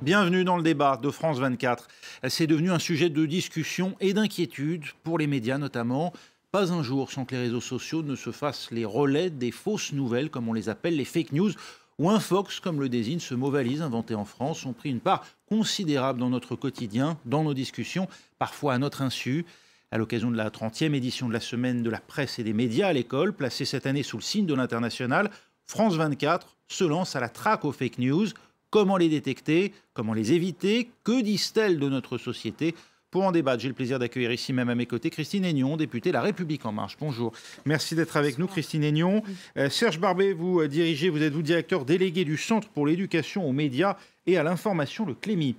Bienvenue dans le débat de France 24. C'est devenu un sujet de discussion et d'inquiétude pour les médias notamment. Pas un jour sans que les réseaux sociaux ne se fassent les relais des fausses nouvelles, comme on les appelle, les fake news, ou un fox, comme le désigne ce mot valise inventé en France, ont pris une part considérable dans notre quotidien, dans nos discussions, parfois à notre insu à l'occasion de la 30e édition de la Semaine de la presse et des médias à l'école, placée cette année sous le signe de l'international, France 24 se lance à la traque aux fake news. Comment les détecter Comment les éviter Que disent-elles de notre société pour en débattre, j'ai le plaisir d'accueillir ici même à mes côtés Christine Aignon, députée La République En Marche. Bonjour. Merci d'être avec nous, Christine Aignon. Euh, Serge Barbet, vous euh, dirigez, vous êtes vous directeur délégué du Centre pour l'éducation aux médias et à l'information, le Clémy.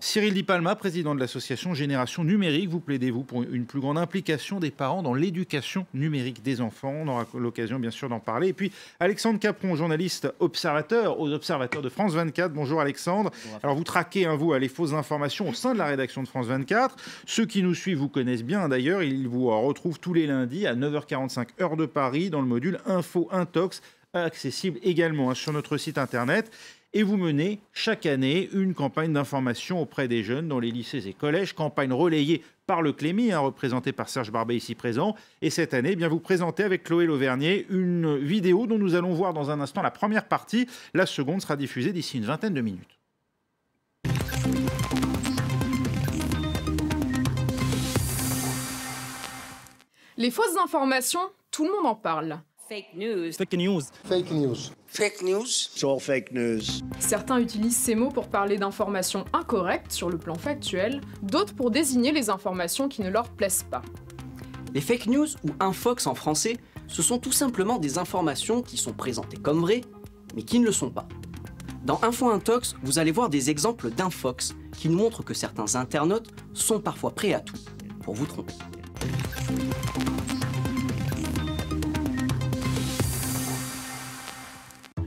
Cyril Di Palma, président de l'association Génération Numérique, vous plaidez-vous pour une plus grande implication des parents dans l'éducation numérique des enfants On aura l'occasion bien sûr d'en parler. Et puis Alexandre Capron, journaliste observateur aux observateurs de France 24. Bonjour Alexandre. Alors vous traquez, un hein, vous, à les fausses informations au sein de la rédaction de France 24. Ceux qui nous suivent vous connaissent bien d'ailleurs. Ils vous retrouvent tous les lundis à 9h45 heure de Paris dans le module Info Intox accessible également hein, sur notre site internet et vous menez chaque année une campagne d'information auprès des jeunes dans les lycées et collèges, campagne relayée par le Clémy, hein, représenté par Serge Barbet ici présent. Et cette année, eh bien, vous présentez avec Chloé Lauvernier une vidéo dont nous allons voir dans un instant la première partie. La seconde sera diffusée d'ici une vingtaine de minutes. Les fausses informations, tout le monde en parle. Fake news. Fake news. Fake news. Fake news. fake news. Certains utilisent ces mots pour parler d'informations incorrectes sur le plan factuel, d'autres pour désigner les informations qui ne leur plaisent pas. Les fake news, ou infox en français, ce sont tout simplement des informations qui sont présentées comme vraies, mais qui ne le sont pas. Dans Info Intox, vous allez voir des exemples d'infox qui nous montrent que certains internautes sont parfois prêts à tout pour vous tromper.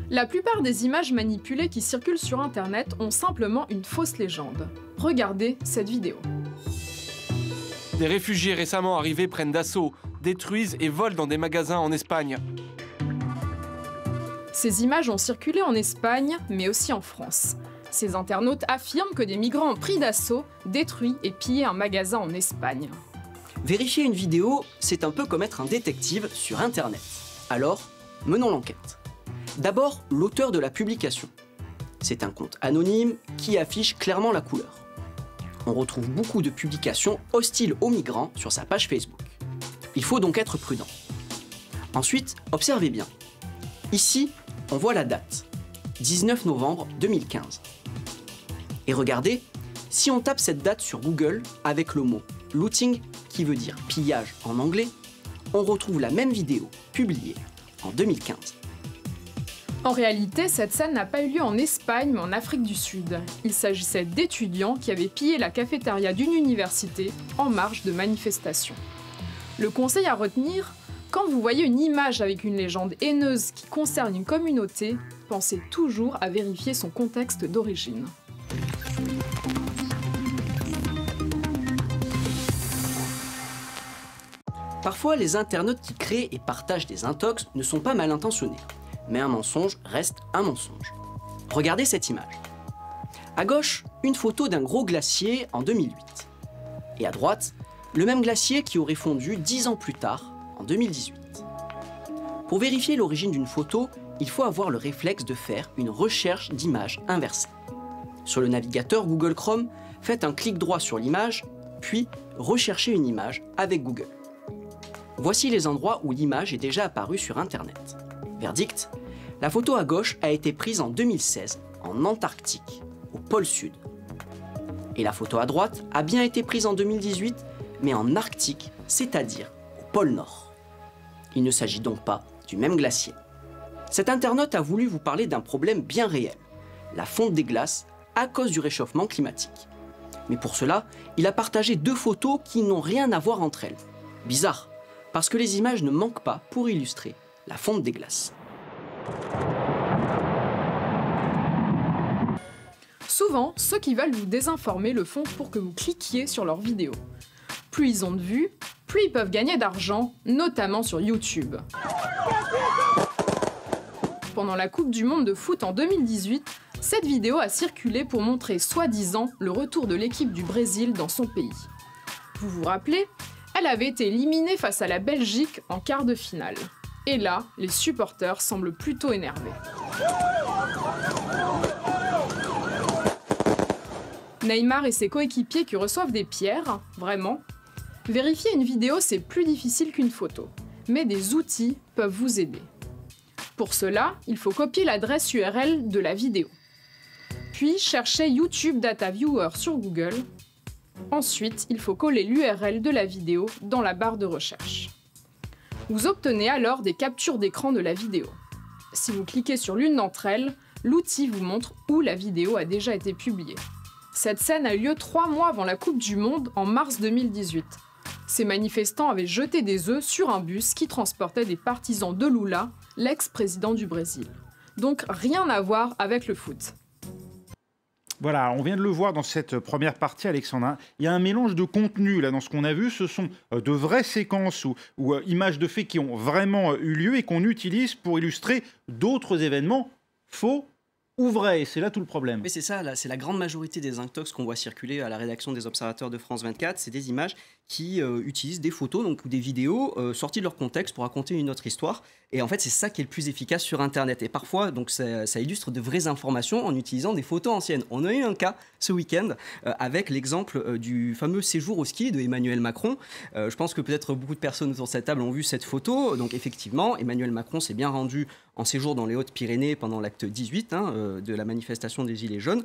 La plupart des images manipulées qui circulent sur Internet ont simplement une fausse légende. Regardez cette vidéo. Des réfugiés récemment arrivés prennent d'assaut, détruisent et volent dans des magasins en Espagne. Ces images ont circulé en Espagne, mais aussi en France. Ces internautes affirment que des migrants ont pris d'assaut, détruit et pillé un magasin en Espagne. Vérifier une vidéo, c'est un peu comme être un détective sur Internet. Alors, menons l'enquête. D'abord, l'auteur de la publication. C'est un compte anonyme qui affiche clairement la couleur. On retrouve beaucoup de publications hostiles aux migrants sur sa page Facebook. Il faut donc être prudent. Ensuite, observez bien. Ici, on voit la date, 19 novembre 2015. Et regardez, si on tape cette date sur Google avec le mot looting, qui veut dire pillage en anglais, on retrouve la même vidéo publiée en 2015. En réalité, cette scène n'a pas eu lieu en Espagne mais en Afrique du Sud. Il s'agissait d'étudiants qui avaient pillé la cafétéria d'une université en marge de manifestations. Le conseil à retenir, quand vous voyez une image avec une légende haineuse qui concerne une communauté, pensez toujours à vérifier son contexte d'origine. Parfois, les internautes qui créent et partagent des intox ne sont pas mal intentionnés mais un mensonge reste un mensonge. Regardez cette image. À gauche, une photo d'un gros glacier en 2008. Et à droite, le même glacier qui aurait fondu 10 ans plus tard, en 2018. Pour vérifier l'origine d'une photo, il faut avoir le réflexe de faire une recherche d'image inversée. Sur le navigateur Google Chrome, faites un clic droit sur l'image, puis recherchez une image avec Google. Voici les endroits où l'image est déjà apparue sur Internet. Verdict La photo à gauche a été prise en 2016, en Antarctique, au pôle Sud. Et la photo à droite a bien été prise en 2018, mais en Arctique, c'est-à-dire au pôle Nord. Il ne s'agit donc pas du même glacier. Cet internaute a voulu vous parler d'un problème bien réel, la fonte des glaces à cause du réchauffement climatique. Mais pour cela, il a partagé deux photos qui n'ont rien à voir entre elles. Bizarre, parce que les images ne manquent pas pour illustrer la fonte des glaces. Souvent, ceux qui veulent vous désinformer le font pour que vous cliquiez sur leurs vidéos. Plus ils ont de vues, plus ils peuvent gagner d'argent, notamment sur YouTube. Pendant la Coupe du Monde de foot en 2018, cette vidéo a circulé pour montrer soi-disant le retour de l'équipe du Brésil dans son pays. Vous vous rappelez Elle avait été éliminée face à la Belgique en quart de finale. Et là, les supporters semblent plutôt énervés. Neymar et ses coéquipiers qui reçoivent des pierres, vraiment. Vérifier une vidéo, c'est plus difficile qu'une photo, mais des outils peuvent vous aider. Pour cela, il faut copier l'adresse URL de la vidéo. Puis chercher YouTube Data Viewer sur Google. Ensuite, il faut coller l'URL de la vidéo dans la barre de recherche. Vous obtenez alors des captures d'écran de la vidéo. Si vous cliquez sur l'une d'entre elles, l'outil vous montre où la vidéo a déjà été publiée. Cette scène a lieu trois mois avant la Coupe du Monde en mars 2018. Ces manifestants avaient jeté des œufs sur un bus qui transportait des partisans de Lula, l'ex-président du Brésil. Donc rien à voir avec le foot. Voilà, on vient de le voir dans cette première partie, Alexandre. Il y a un mélange de contenu là dans ce qu'on a vu. Ce sont euh, de vraies séquences ou, euh, images de faits qui ont vraiment euh, eu lieu et qu'on utilise pour illustrer d'autres événements faux ou vrais. c'est là tout le problème. Mais c'est ça, c'est la grande majorité des intox qu'on voit circuler à la rédaction des observateurs de France 24, c'est des images qui euh, utilisent des photos donc, ou des vidéos euh, sorties de leur contexte pour raconter une autre histoire. Et en fait, c'est ça qui est le plus efficace sur Internet. Et parfois, donc, ça, illustre de vraies informations en utilisant des photos anciennes. On a eu un cas ce week-end euh, avec l'exemple du fameux séjour au ski de Emmanuel Macron. je pense que peut-être beaucoup de personnes sur cette table ont vu cette photo. Donc effectivement, Emmanuel Macron s'est bien rendu en séjour dans les Hautes-Pyrénées pendant l'acte 18 hein, de la manifestation des Gilets jaunes.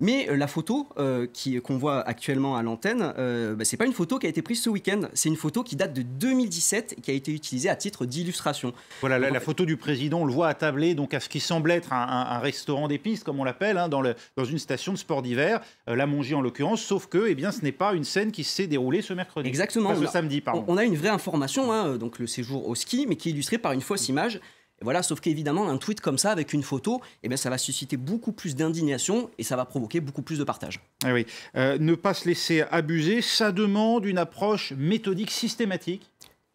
Mais la photo qu'on voit actuellement à l'antenne, bah, c'est pas une photo qui a été pris prise ce week-end. C'est une photo qui date de 2017 et qui a été utilisée à titre d'illustration. Voilà, la, photo du président, on le voit attablé donc à ce qui semble être un, restaurant d'épices, comme on l'appelle, hein, dans, une station de sport d'hiver, euh, la Mongie en l'occurrence, sauf que eh bien, ce n'est pas une scène qui s'est déroulée ce mercredi. Exactement. ce samedi, On a une vraie information, hein, donc le séjour au ski, mais qui est illustrée par une fausse image. Voilà, sauf qu'évidemment, un tweet comme ça, avec une photo, eh bien, ça va susciter beaucoup plus d'indignation et ça va provoquer beaucoup plus de partage. Ah oui. Euh, ne pas se laisser abuser, ça demande une approche méthodique, systématique.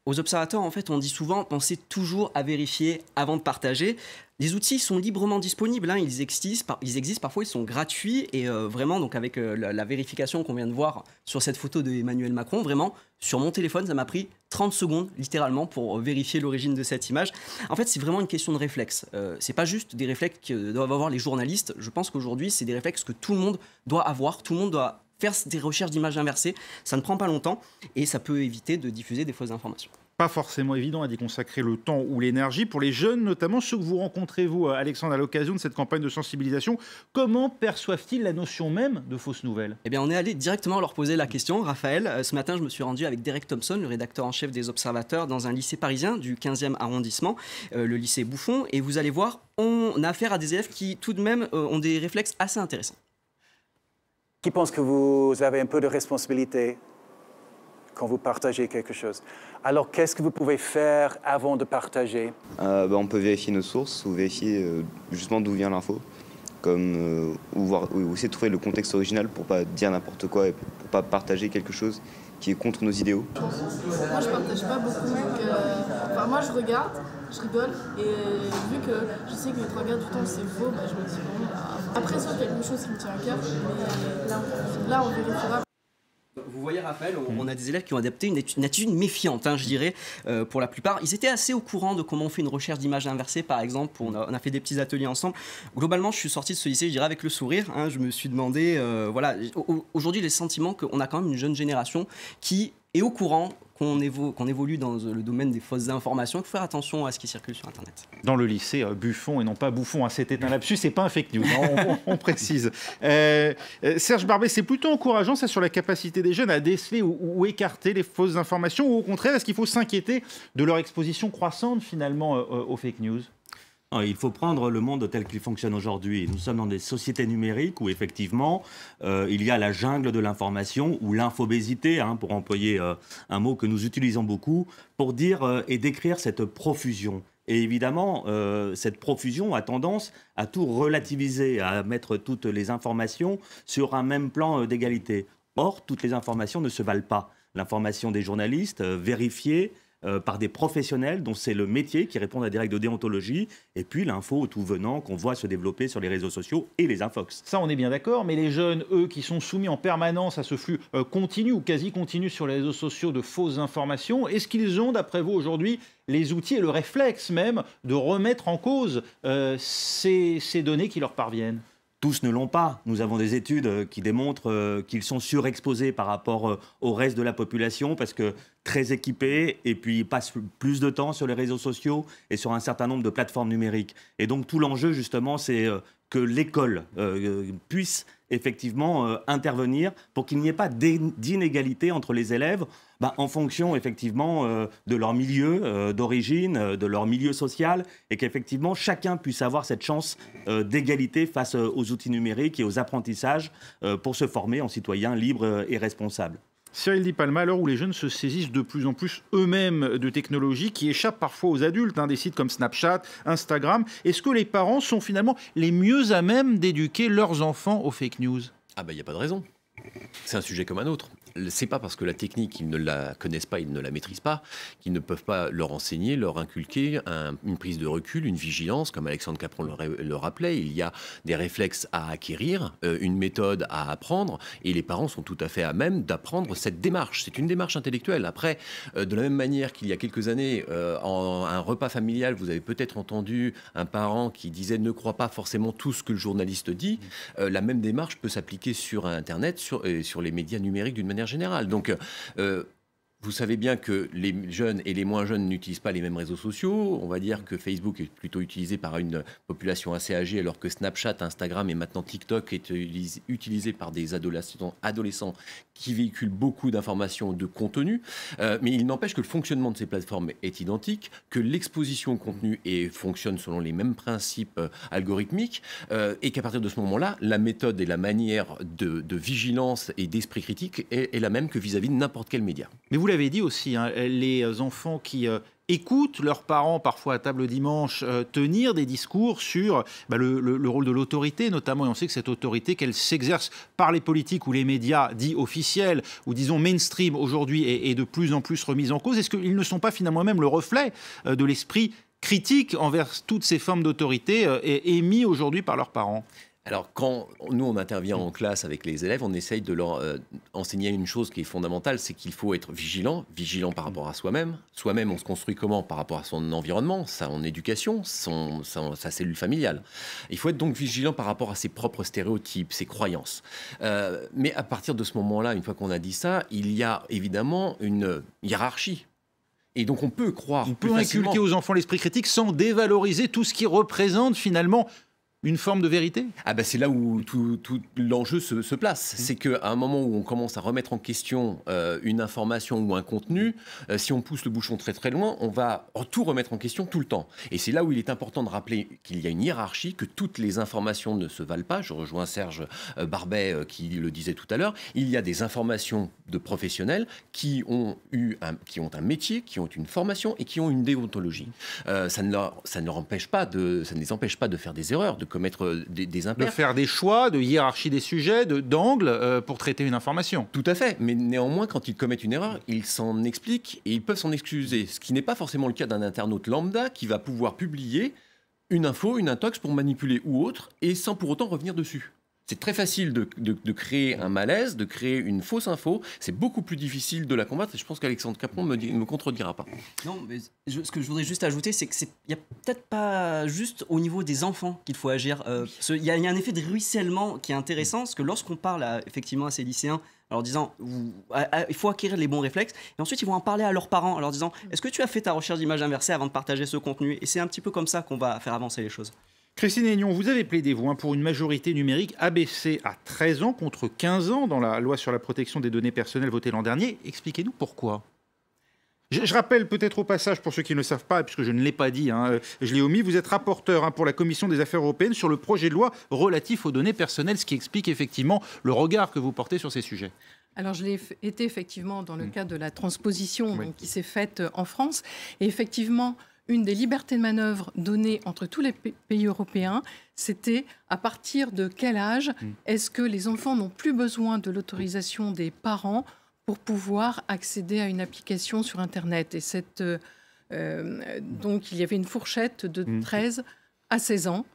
Aux observateurs, en fait, on dit souvent, pensez toujours à vérifier avant de partager. Les outils sont librement disponibles, hein. ils, existent, ils existent parfois, ils sont gratuits et euh, vraiment, donc avec euh, la, vérification qu'on vient de voir sur cette photo de Emmanuel Macron, vraiment, sur mon téléphone, ça m'a pris 30 secondes littéralement pour euh, vérifier l'origine de cette image. En fait, c'est vraiment une question de réflexe. Ce c'est pas juste des réflexes que doivent avoir les journalistes. Je pense qu'aujourd'hui, c'est des réflexes que tout le monde doit avoir, tout le monde doit faire des recherches d'images inversées. Ça ne prend pas longtemps et ça peut éviter de diffuser des fausses informations pas forcément évident à y consacrer le temps ou l'énergie. Pour les jeunes, notamment ceux que vous rencontrez, vous, euh, Alexandre, à l'occasion de cette campagne de sensibilisation, comment perçoivent-ils la notion même de fausses nouvelles Eh bien, on est allé directement leur poser la question. Raphaël, euh, ce matin, je me suis rendu avec Derek Thompson, le rédacteur en chef des Observateurs, dans un lycée parisien du 15e arrondissement, euh, le lycée Bouffon. Et vous allez voir, on a affaire à des élèves qui, tout de même, ont des réflexes assez intéressants. Qui pense que vous avez un peu de responsabilité quand vous partagez quelque chose. Alors, qu'est-ce que vous pouvez faire avant de partager euh, bah, On peut vérifier nos sources ou vérifier euh, justement d'où vient l'info, comme euh, ou, voir, essayer de trouver le contexte original pour pas dire n'importe quoi et pour pas partager quelque chose qui est contre nos idéaux. Moi, je ne partage pas beaucoup. enfin, moi, je regarde, je rigole, et vu que je sais que les trois quarts du temps c'est faux, bah, je me dis bon. Bah, après, ça, quelque chose qui me tient à cœur, mais là, là on vérifiera voyez, Raphaël, mm. on, a des élèves qui ont adapté une, attitude méfiante, hein, je dirais, euh, pour la plupart. Ils étaient assez au courant de comment on fait une recherche d'image inversée, par exemple. On a, fait des petits ateliers ensemble. Globalement, je suis sorti de ce lycée, je dirais, avec le sourire. Hein. je me suis demandé, euh, voilà, aujourd'hui, les sentiments qu'on a quand même une jeune génération qui est au courant qu'on évolue dans le domaine des fausses informations, il faut faire attention à ce qui circule sur Internet. Dans le lycée, euh, Buffon et non pas Bouffon, hein, c'était un lapsus, c'est pas un fake news, hein, on, précise. Euh, euh, Serge Barbet, c'est plutôt encourageant ça sur la capacité des jeunes à déceler ou, écarter les fausses informations, ou au contraire, est-ce qu'il faut s'inquiéter de leur exposition croissante finalement aux fake news ah, il faut prendre le monde tel qu'il fonctionne aujourd'hui. Nous sommes dans des sociétés numériques où effectivement euh, il y a la jungle de l'information ou l'infobésité, hein, pour employer euh, un mot que nous utilisons beaucoup, pour dire euh, et décrire cette profusion. Et évidemment, cette profusion a tendance à tout relativiser, à mettre toutes les informations sur un même plan d'égalité. Or, toutes les informations ne se valent pas. L'information des journalistes, vérifiée, euh, par des professionnels dont c'est le métier qui répondent à des règles de déontologie, et puis l'info tout venant qu'on voit se développer sur les réseaux sociaux et les infox. Ça, on est bien d'accord, mais les jeunes, eux, qui sont soumis en permanence à ce flux euh, continu ou quasi continu sur les réseaux sociaux de fausses informations, est-ce qu'ils ont, d'après vous, aujourd'hui, les outils et le réflexe même de remettre en cause euh, ces données qui leur parviennent tous ne l'ont pas. Nous avons des études euh, qui démontrent euh, qu'ils sont surexposés par rapport euh, au reste de la population parce que très équipés et puis ils passent plus de temps sur les réseaux sociaux et sur un certain nombre de plateformes numériques. Et donc tout l'enjeu justement, c'est que l'école puisse effectivement intervenir pour qu'il n'y ait pas d'inégalité entre les élèves bah, en fonction effectivement euh, de leur milieu euh, d'origine, euh, de leur milieu social, et qu'effectivement chacun puisse avoir cette chance d'égalité face aux outils numériques et aux apprentissages pour se former en citoyen libre et responsable. Cyril Di Palma, à l'heure où les jeunes se saisissent de plus en plus eux-mêmes de technologies qui échappent parfois aux adultes, hein, des sites comme Snapchat, Instagram, est-ce que les parents sont finalement les mieux à même d'éduquer leurs enfants aux fake news Ah ben il n'y a pas de raison. C'est un sujet comme un autre c'est pas parce que la technique, ils ne la connaissent pas, ils ne la maîtrisent pas, qu'ils ne peuvent pas leur enseigner, leur inculquer une prise de recul, une vigilance, comme Alexandre Capron le, rappelait. Il y a des réflexes à acquérir, euh, une méthode à apprendre, et les parents sont tout à fait à même d'apprendre cette démarche. C'est une démarche intellectuelle. Après, euh, de la même manière qu'il y a quelques années, euh, en un repas familial, vous avez peut-être entendu un parent qui disait ne crois pas forcément tout ce que le journaliste dit. la même démarche peut s'appliquer sur Internet, sur, sur les médias numériques d'une manière manière générale. Donc, euh, vous savez bien que les jeunes et les moins jeunes n'utilisent pas les mêmes réseaux sociaux. On va dire que Facebook est plutôt utilisé par une population assez âgée, alors que Snapchat, Instagram et maintenant TikTok est utilisé par des adolescents, adolescents qui véhiculent beaucoup d'informations, de contenu. Euh, mais il n'empêche que le fonctionnement de ces plateformes est identique, que l'exposition au contenu est, fonctionne selon les mêmes principes euh, algorithmiques, euh, et qu'à partir de ce moment-là, la méthode et la manière de, vigilance et d'esprit critique est, la même que vis-à-vis de n'importe quel média. Mais vous vous l'avez dit aussi, hein, les enfants qui euh, écoutent leurs parents, parfois à table dimanche, euh, tenir des discours sur bah, le, rôle de l'autorité, notamment, et on sait que cette autorité, qu'elle s'exerce par les politiques ou les médias dits officiels, ou disons mainstream aujourd'hui, est, de plus en plus remise en cause. Est-ce qu'ils ne sont pas finalement même le reflet euh, de l'esprit critique envers toutes ces formes d'autorité émis aujourd'hui par leurs parents alors, quand nous, on intervient en classe avec les élèves, on essaye de leur euh, enseigner une chose qui est fondamentale, c'est qu'il faut être vigilant, vigilant par rapport à soi-même. Soi-même, on se construit comment Par rapport à son environnement, son éducation, son, sa, cellule familiale. Il faut être donc vigilant par rapport à ses propres stéréotypes, ses croyances. Euh, mais à partir de ce moment-là, une fois qu'on a dit ça, il y a évidemment une hiérarchie et donc on peut croire. On peut inculquer aux enfants l'esprit critique sans dévaloriser tout ce qui représente finalement une forme de vérité Ah ben c'est là où tout, l'enjeu se, place. Mmh. C'est qu'à un moment où on commence à remettre en question euh, une information ou un contenu, euh, si on pousse le bouchon très très loin, on va tout remettre en question tout le temps. Et c'est là où il est important de rappeler qu'il y a une hiérarchie, que toutes les informations ne se valent pas. Je rejoins Serge euh, Barbet qui le disait tout à l'heure. Il y a des informations de professionnels qui ont, eu un, qui ont un métier, qui ont une formation et qui ont une déontologie. ça, ne ça ne empêche pas de, ça ne les empêche pas de faire des erreurs, de euh, de faire des choix, de hiérarchie des sujets, d'angles de, euh, pour traiter une information. Tout à fait, mais néanmoins, quand ils commettent une erreur, ils s'en expliquent et ils peuvent s'en excuser, ce qui n'est pas forcément le cas d'un internaute lambda qui va pouvoir publier une info, une intox pour manipuler ou autre, et sans pour autant revenir dessus. C'est très facile de, créer un malaise, de créer une fausse info. C'est beaucoup plus difficile de la combattre. Et je pense qu'Alexandre Capron ne me, contredira pas. Non, mais ce que je voudrais juste ajouter, c'est qu'il n'y a peut-être pas juste au niveau des enfants qu'il faut agir. Euh, il y, a un effet de ruissellement qui est intéressant, parce que lorsqu'on parle effectivement à ces lycéens, en leur disant il faut acquérir les bons réflexes et ensuite ils vont en parler à leurs parents en leur disant mm. est-ce que tu as fait ta recherche d'image inversée avant de partager ce contenu et c'est un petit peu comme ça qu'on va faire avancer les choses Christine Aignon, vous avez plaidé, vous, hein, pour une majorité numérique abaissée à 13 ans contre 15 ans dans la loi sur la protection des données personnelles votée l'an dernier. Expliquez-nous pourquoi. Je, rappelle peut-être au passage, pour ceux qui ne le savent pas, puisque je ne l'ai pas dit, hein, euh, je l'ai omis, vous êtes rapporteur hein, pour la Commission des affaires européennes sur le projet de loi relatif aux données personnelles, ce qui explique effectivement le regard que vous portez sur ces sujets. Alors, je l'ai été effectivement dans le mm. cadre de la transposition qui s'est faite euh, en France. Et effectivement, une des libertés de manœuvre données entre tous les pays européens, c'était à partir de quel âge mm. est-ce que les enfants n'ont plus besoin de l'autorisation des parents pour pouvoir accéder à une application sur Internet. Et cette, euh, euh, donc il y avait une fourchette de 13 mm. à 16 ans.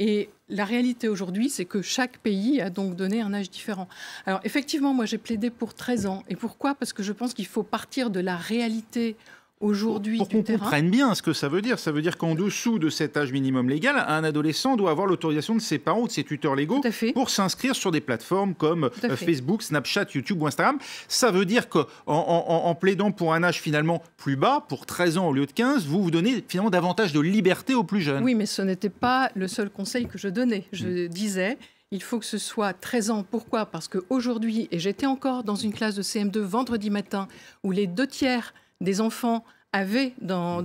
Et la réalité aujourd'hui, c'est que chaque pays a donc donné un âge différent. Alors effectivement, moi j'ai plaidé pour 13 ans. Et pourquoi Parce que je pense qu'il faut partir de la réalité aujourd'hui. Pour qu'on comprenne bien ce que ça veut dire, ça veut dire qu'en dessous de cet âge minimum légal, un adolescent doit avoir l'autorisation de ses parents ou de ses tuteurs légaux pour s'inscrire sur des plateformes comme euh, Facebook, Snapchat, YouTube ou Instagram. Ça veut dire qu'en en, plaidant pour un âge finalement plus bas, pour 13 ans au lieu de 15, vous vous donnez finalement davantage de liberté aux plus jeunes. Oui, mais ce n'était pas le seul conseil que je donnais. Je mm. disais... Il faut que ce soit 13 ans. Pourquoi Parce qu'aujourd'hui, et j'étais encore dans une classe de CM2 vendredi matin, où les deux tiers des enfants avaient, euh,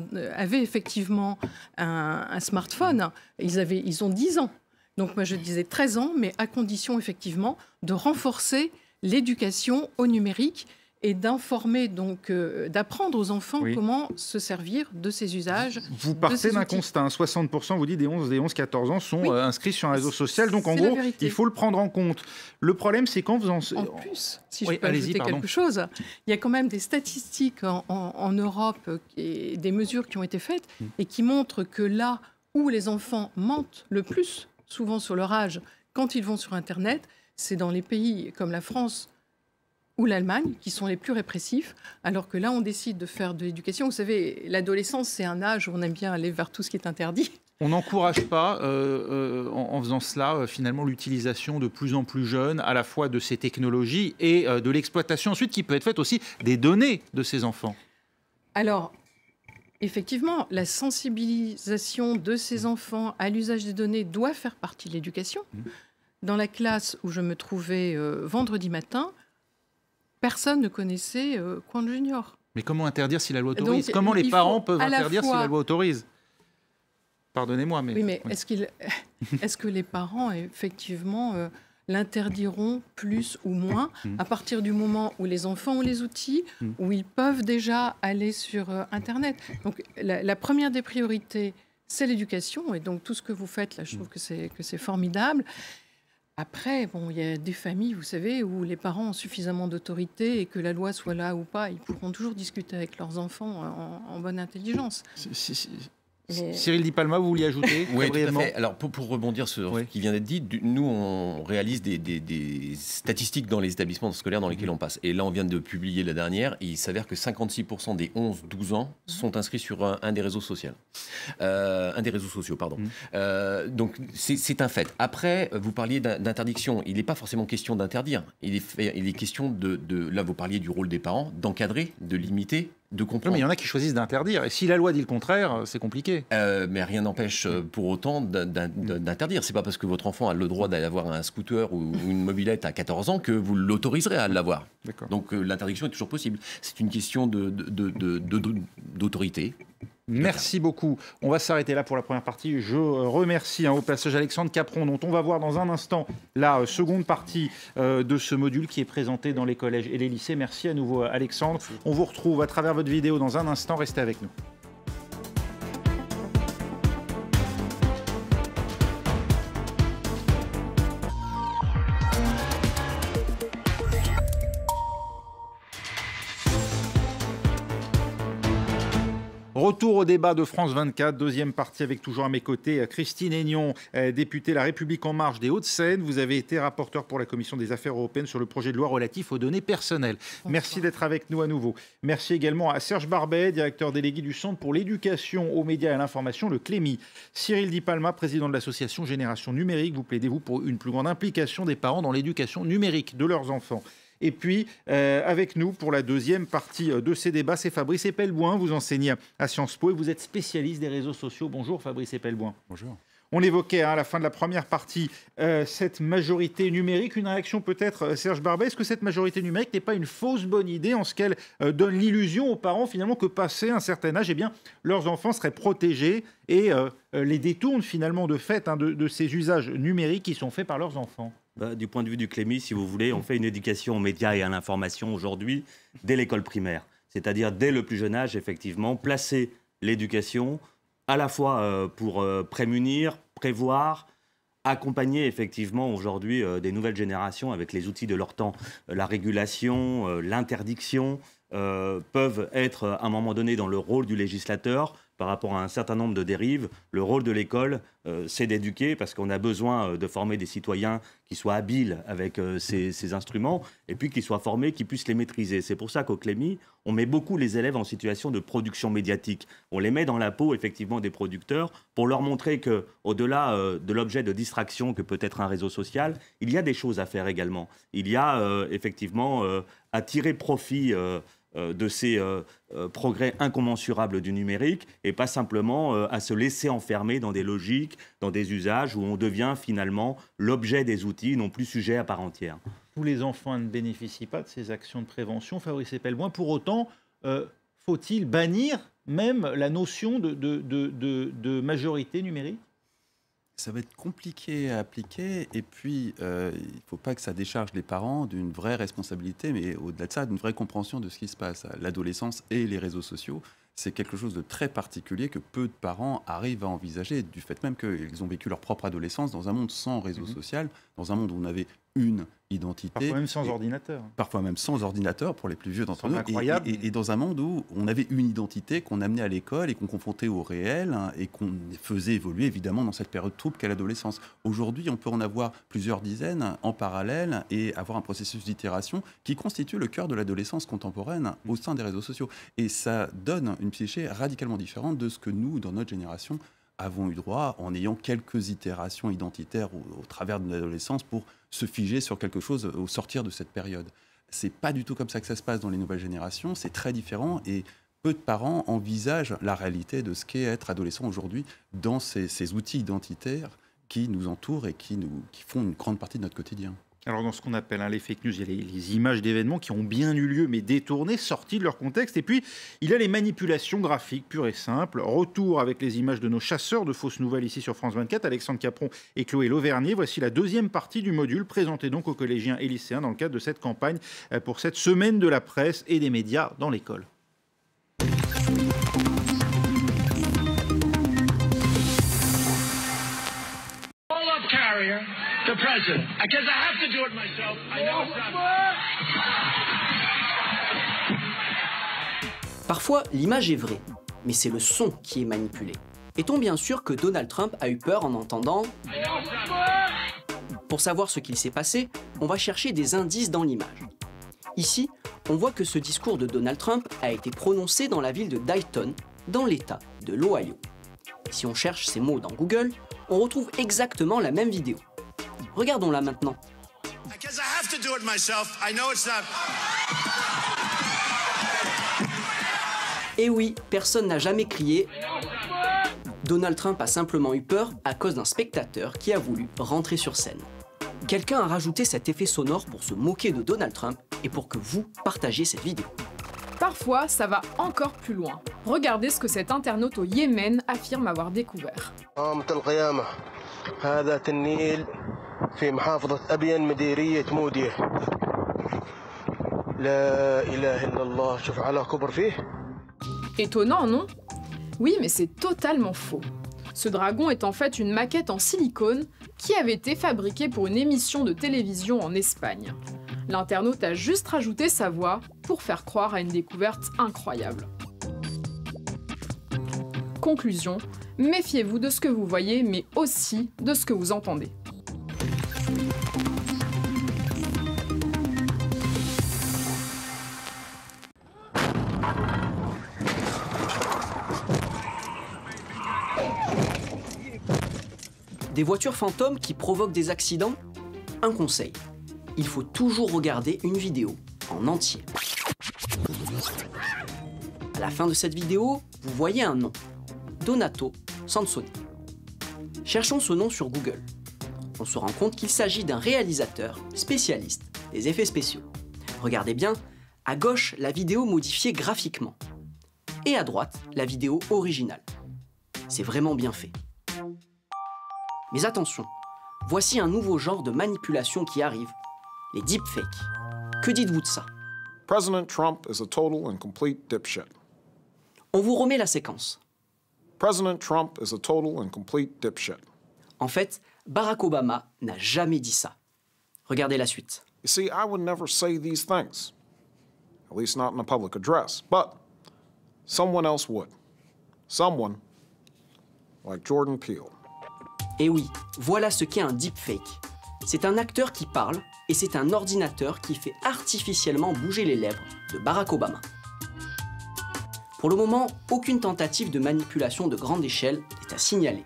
effectivement un, smartphone. Ils, ils ont 10 ans. Donc moi je disais 13 ans, mais à condition effectivement de renforcer l'éducation au numérique et d'informer, donc euh, d'apprendre aux enfants comment se servir de ces usages. Vous partez d'un constat, 60% hein. vous dit des 11 des 14 ans sont euh, inscrits sur un réseau social, donc en gros, il faut le prendre en compte. Le problème c'est quand vous en plus, si je peux ajouter quelque chose, il y a quand même des statistiques en, Europe et des mesures qui ont été faites mmh. et qui montrent que là où les enfants mentent le plus souvent sur leur âge quand ils vont sur internet, c'est dans les pays comme la France ou l'Allemagne, qui sont les plus répressifs, alors que là, on décide de faire de l'éducation. Vous savez, l'adolescence, c'est un âge où on aime bien aller vers tout ce qui est interdit. On n'encourage pas, euh, euh, en, faisant cela, euh, finalement, l'utilisation de plus en plus jeune, à la fois de ces technologies et de l'exploitation ensuite qui peut être faite aussi des données de ces enfants. Alors, effectivement, la sensibilisation de ces mmh. enfants à l'usage des données doit faire partie de l'éducation. Mmh. Dans la classe où je me trouvais vendredi matin, personne ne connaissait euh, Junior. Mais comment interdire si la loi autorise Comment les parents peuvent interdire si la loi autorise Pardonnez-moi, mais... Oui, mais est-ce que les parents, effectivement, euh, l'interdiront plus ou moins mm. à partir du moment où les enfants ont les outils, mm. où ils peuvent déjà aller sur euh, Internet Donc, la, la, première des priorités, c'est l'éducation. Et donc, tout ce que vous faites, là, je mm. trouve que c'est formidable. Après, bon, il y a des familles, vous savez, où les parents ont suffisamment d'autorité et que la loi soit là ou pas, ils pourront toujours discuter avec leurs enfants en, bonne intelligence. Euh, Cyril Di Palma, vous vouliez ajouter Oui, tout Alors, pour, rebondir sur ce qui vient d'être dit, nous, on réalise des, statistiques dans les établissements scolaires dans lesquels mhm. on passe. Et là, on vient de publier la dernière. il s'avère que 56% des 11-12 ans mhm. sont inscrits sur un, des réseaux sociaux. Euh, un des réseaux sociaux, pardon. Mhm. Euh, donc, c'est un fait. Après, vous parliez d'interdiction. Il n'est pas forcément question d'interdire. Il, est, question de, de... Là, vous parliez du rôle des parents, d'encadrer, de limiter, de Mais il y en a qui choisissent d'interdire. Et si la loi dit le contraire, euh, c'est compliqué. Euh, mais rien n'empêche euh, pour autant mm. d'interdire. C'est pas parce que votre enfant a le droit d'avoir un scooter ou une mobilette à 14 ans que vous l'autoriserez à l'avoir. Donc l'interdiction est toujours possible. C'est une question d'autorité, de, Merci beaucoup. On va s'arrêter là pour la première partie. Je euh, remercie hein, au passage Alexandre Capron, dont on va voir dans un instant la euh, seconde partie euh, de ce module qui est présenté dans les collèges et les lycées. Merci à nouveau Alexandre. On vous retrouve à travers votre vidéo dans un instant. Restez avec nous. au débat de France 24, deuxième partie avec toujours à mes côtés euh, Christine Aignon, euh, députée La République en marche des Hauts-de-Seine. Vous avez été rapporteur pour la Commission des affaires européennes sur le projet de loi relatif aux données personnelles. Merci d'être avec nous à nouveau. Merci également à Serge Barbet, directeur délégué du Centre pour l'éducation aux médias et à l'information, le CLEMI. Cyril Di Palma, président de l'association Génération Numérique, vous plaidez-vous pour une plus grande implication des parents dans l'éducation numérique de leurs enfants et puis, euh, avec nous pour la deuxième partie euh, de ces débats, c'est Fabrice Epelboin. Vous enseignez à Sciences Po et vous êtes spécialiste des réseaux sociaux. Bonjour Fabrice Epelboin. Bonjour. On évoquait hein, à la fin de la première partie euh, cette majorité numérique. Une réaction peut-être, Serge Barbet, est-ce que cette majorité numérique n'est pas une fausse bonne idée en ce qu'elle donne l'illusion aux parents finalement que passé un certain âge, et eh bien, leurs enfants seraient protégés et les détournent finalement de fait hein, de ces usages numériques qui sont faits par leurs enfants bah, du point de vue du Clémy, si vous voulez, on fait une éducation aux médias et à l'information aujourd'hui dès l'école primaire. C'est-à-dire dès le plus jeune âge, effectivement, placer l'éducation à la fois euh, pour euh, prémunir, prévoir, accompagner effectivement aujourd'hui euh, des nouvelles générations avec les outils de leur temps, la régulation, l'interdiction, peuvent être à un moment donné dans le rôle du législateur par rapport à un certain nombre de dérives. Le rôle de l'école, euh, c'est d'éduquer parce qu'on a besoin euh, de former des citoyens qui soient habiles avec euh, ces, instruments et puis qui soient formés, qui puissent les maîtriser. C'est pour ça qu'au Clémy, on met beaucoup les élèves en situation de production médiatique. On les met dans la peau effectivement des producteurs pour leur montrer que, au-delà de l'objet de distraction que peut être un réseau social, il y a des choses à faire également. Il y a effectivement à tirer profit euh, de ces euh, euh, progrès incommensurables du numérique et pas simplement à se laisser enfermer dans des logiques, dans des usages où on devient finalement l'objet des outils, non plus sujet à part entière. Tous les enfants ne bénéficient pas de ces actions de prévention, Fabrice moins. Pour autant, faut-il bannir même la notion de majorité numérique ça va être compliqué à appliquer. Et puis, euh, il ne faut pas que ça décharge les parents d'une vraie responsabilité, mais au-delà de ça, d'une vraie compréhension de ce qui se passe. L'adolescence et les réseaux sociaux, c'est quelque chose de très particulier que peu de parents arrivent à envisager, du fait même qu'ils ont vécu leur propre adolescence dans un monde sans réseau mhm. social, dans un monde où on avait une identité. Parfois même sans ordinateur. Parfois même sans ordinateur pour les plus vieux d'entre nous. Et, dans un monde où on avait une identité qu'on amenait à l'école et qu'on confrontait au réel hein, et qu'on faisait évoluer évidemment dans cette période trouble qu'est l'adolescence. Aujourd'hui, on peut en avoir plusieurs dizaines en parallèle et avoir un processus d'itération qui constitue le cœur de l'adolescence contemporaine mm. au sein des réseaux sociaux. Et ça donne une psyché radicalement différente de ce que nous, dans notre génération, avons eu droit en ayant quelques itérations identitaires au, travers de l'adolescence pour se figer sur quelque chose euh, au sortir de cette période. C'est pas du tout comme ça que ça se passe dans les nouvelles générations, c'est très différent et peu de parents envisagent la réalité de ce qu'est être adolescent aujourd'hui dans ces, ces, outils identitaires qui nous entourent et qui, nous, qui font une grande partie de notre quotidien. Alors dans ce qu'on appelle hein, les fake news, il y a les, images d'événements qui ont bien eu lieu mais détournées, sorties de leur contexte. Et puis il y a les manipulations graphiques pures et simples. Retour avec les images de nos chasseurs de fausses nouvelles ici sur France 24, Alexandre Capron et Chloé Lauvernier. Voici la deuxième partie du module présenté donc aux collégiens et lycéens dans le cadre de cette campagne euh, pour cette semaine de la presse et des médias dans l'école. Parfois, l'image est vraie, mais c'est le son qui est manipulé. Est-on bien sûr que Donald Trump a eu peur en entendant Pour savoir ce qu'il s'est passé, on va chercher des indices dans l'image. Ici, on voit que ce discours de Donald Trump a été prononcé dans la ville de Dayton, dans l'État de l'Ohio. Si on cherche ces mots dans Google, on retrouve exactement la même vidéo. Regardons-la maintenant. Et eh oui, personne n'a jamais crié. Donald Trump a simplement eu peur à cause d'un spectateur qui a voulu rentrer sur scène. Quelqu'un a rajouté cet effet sonore pour se moquer de Donald Trump et pour que vous partagiez cette vidéo. Parfois, ça va encore plus loin. Regardez ce que cet internaute au Yémen affirme avoir découvert. Étonnant, non Oui, mais c'est totalement faux. Ce dragon est en fait une maquette en silicone qui avait été fabriquée pour une émission de télévision en Espagne. L'internaute a juste rajouté sa voix pour faire croire à une découverte incroyable. Conclusion, méfiez-vous de ce que vous voyez, mais aussi de ce que vous entendez. Des voitures fantômes qui provoquent des accidents Un conseil, il faut toujours regarder une vidéo en entier. À la fin de cette vidéo, vous voyez un nom, Donato Sansoni. Cherchons ce nom sur Google on se rend compte qu'il s'agit d'un réalisateur spécialiste des effets spéciaux. Regardez bien, à gauche, la vidéo modifiée graphiquement, et à droite, la vidéo originale. C'est vraiment bien fait. Mais attention, voici un nouveau genre de manipulation qui arrive, les deepfakes. Que dites-vous de ça President Trump is a total and complete dipshit. On vous remet la séquence. En fait, Barack Obama n'a jamais dit ça. Regardez la suite. You see, I would never say these things, at least not in a public address, but someone else would. Someone like Jordan Peele. Et eh oui, voilà ce qu'est un deepfake. C'est un acteur qui parle et c'est un ordinateur qui fait artificiellement bouger les lèvres de Barack Obama. Pour le moment, aucune tentative de manipulation de grande échelle n'est à signaler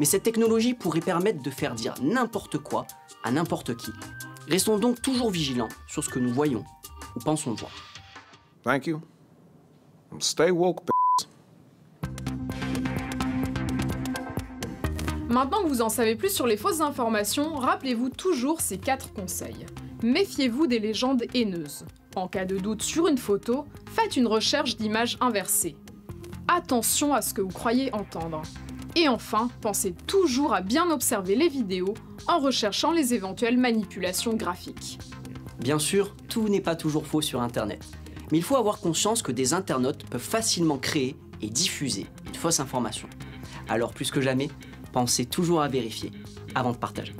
mais cette technologie pourrait permettre de faire dire n'importe quoi à n'importe qui. Restons donc toujours vigilants sur ce que nous voyons ou pensons voir. Thank you. Stay woke, Maintenant que vous en savez plus sur les fausses informations, rappelez-vous toujours ces quatre conseils. Méfiez-vous des légendes haineuses. En cas de doute sur une photo, faites une recherche d'image inversée. Attention à ce que vous croyez entendre. Et enfin, pensez toujours à bien observer les vidéos en recherchant les éventuelles manipulations graphiques. Bien sûr, tout n'est pas toujours faux sur Internet. Mais il faut avoir conscience que des internautes peuvent facilement créer et diffuser une fausse information. Alors plus que jamais, pensez toujours à vérifier avant de partager.